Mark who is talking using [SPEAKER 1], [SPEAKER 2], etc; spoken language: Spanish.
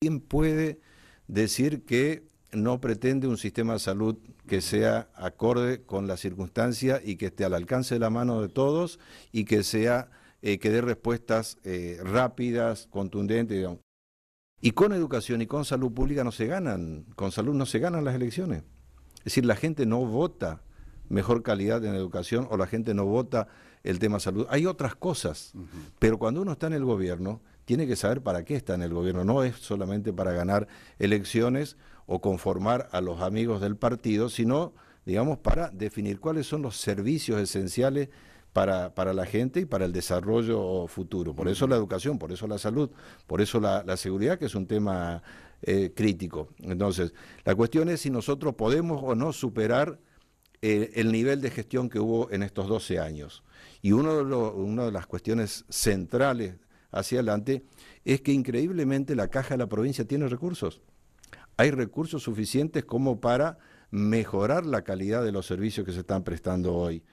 [SPEAKER 1] ¿Quién puede decir que no pretende un sistema de salud que sea acorde con la circunstancia y que esté al alcance de la mano de todos y que sea eh, que dé respuestas eh, rápidas, contundentes? Y con educación y con salud pública no se ganan, con salud no se ganan las elecciones. Es decir, la gente no vota mejor calidad en educación o la gente no vota el tema salud. Hay otras cosas, pero cuando uno está en el gobierno, tiene que saber para qué está en el gobierno. No es solamente para ganar elecciones o conformar a los amigos del partido, sino, digamos, para definir cuáles son los servicios esenciales para, para, la gente y para el desarrollo futuro. Por eso la educación, por eso la salud, por eso la, seguridad, que es un tema eh, crítico. Entonces, la cuestión es si nosotros podemos o no superar eh, el nivel de gestión que hubo en estos 12 años. Y uno de una de las cuestiones centrales hacia adelante, es que increíblemente la caja de la provincia tiene recursos. Hay recursos suficientes como para mejorar la calidad de los servicios que se están prestando hoy.